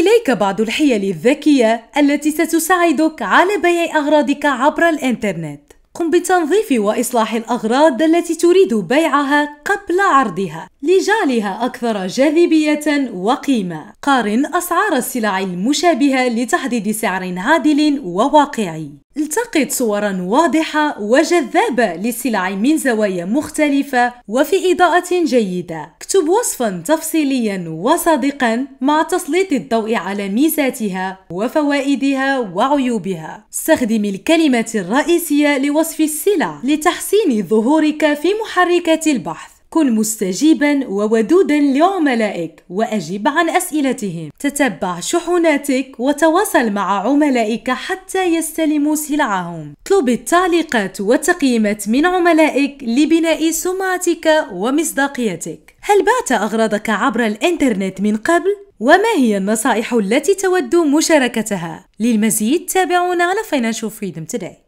إليك بعض الحيل الذكية التي ستساعدك على بيع أغراضك عبر الإنترنت. قم بتنظيف وإصلاح الأغراض التي تريد بيعها قبل عرضها لجعلها أكثر جاذبية وقيمة. قارن أسعار السلع المشابهة لتحديد سعر عادل وواقعي. التقط صورا واضحة وجذابة للسلع من زوايا مختلفة وفي إضاءة جيدة. اكتب وصفا تفصيليا وصادقا مع تسليط الضوء على ميزاتها وفوائدها وعيوبها استخدم الكلمة الرئيسية لوصف السلع لتحسين ظهورك في محركات البحث كن مستجيبا وودودا لعملائك واجب عن اسئلتهم تتبع شحناتك وتواصل مع عملائك حتى يستلموا سلعهم اطلب التعليقات والتقييمات من عملائك لبناء سمعتك ومصداقيتك هل بعت أغراضك عبر الإنترنت من قبل؟ وما هي النصائح التي تود مشاركتها؟ للمزيد تابعونا على Financial Freedom Today